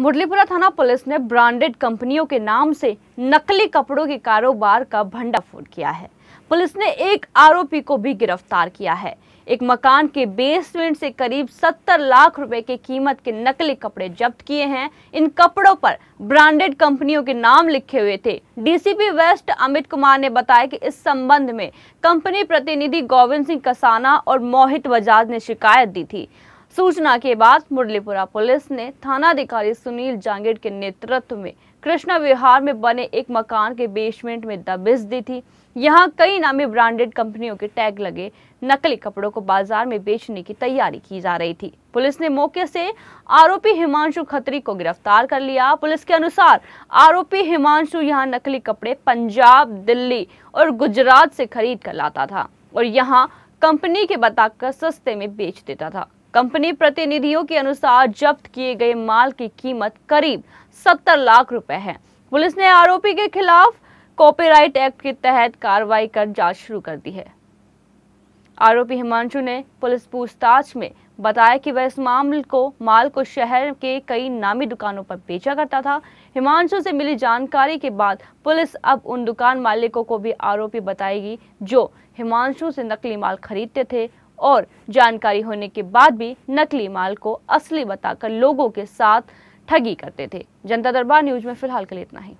मुरलीपुरा थाना पुलिस ने ब्रांडेड कंपनियों के नाम से नकली कपड़ों के कारोबार का भंडाफोड़ किया है पुलिस ने एक आरोपी को भी गिरफ्तार किया है एक मकान के बेसमेंट से करीब 70 लाख रुपए की कीमत के नकली कपड़े जब्त किए हैं इन कपड़ों पर ब्रांडेड कंपनियों के नाम लिखे हुए थे डीसीपी वेस्ट अमित कुमार ने बताया कि इस संबंध में कंपनी प्रतिनिधि गोविंद सिंह कसाना और मोहित बजाज ने शिकायत दी थी सूचना के बाद मुरलीपुरा पुलिस ने थानाधिकारी सुनील जांगेड़ के नेतृत्व में कृष्णा विहार में बने एक मकान के बेसमेंट में दबिश दी थी यहाँ कई नामी ब्रांडेड कंपनियों के टैग लगे नकली कपड़ों को बाजार में बेचने की तैयारी की जा रही थी पुलिस ने मौके से आरोपी हिमांशु खत्री को गिरफ्तार कर लिया पुलिस के अनुसार आरोपी हिमांशु यहाँ नकली कपड़े पंजाब दिल्ली और गुजरात से खरीद कर लाता था और यहाँ कंपनी के बताकर सस्ते में बेच देता था कंपनी प्रतिनिधियों के अनुसार जब्त किए गए माल की कीमत करीब सत्तर लाख रुपए है पुलिस ने आरोपी के खिलाफ कॉपीराइट एक्ट के तहत कार्रवाई कर जांच शुरू कर दी है आरोपी हिमांशु ने पुलिस पूछताछ में बताया कि वह इस मामले को माल को शहर के कई नामी दुकानों पर बेचा करता था हिमांशु से मिली जानकारी के बाद पुलिस अब उन दुकान मालिकों को भी आरोपी बताएगी जो हिमांशु से नकली माल खरीदते थे और जानकारी होने के बाद भी नकली माल को असली बताकर लोगों के साथ ठगी करते थे जनता दरबार न्यूज में फिलहाल के लिए इतना ही